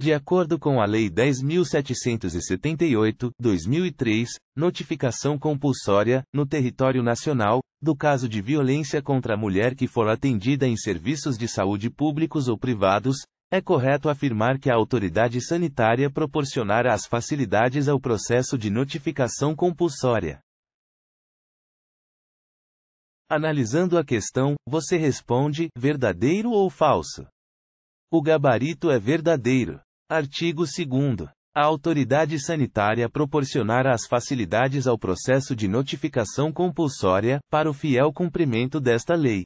De acordo com a Lei 10.778, 2003, notificação compulsória, no território nacional, do caso de violência contra a mulher que for atendida em serviços de saúde públicos ou privados, é correto afirmar que a autoridade sanitária proporcionará as facilidades ao processo de notificação compulsória. Analisando a questão, você responde: verdadeiro ou falso? O gabarito é verdadeiro. Artigo 2 a autoridade sanitária proporcionará as facilidades ao processo de notificação compulsória, para o fiel cumprimento desta lei.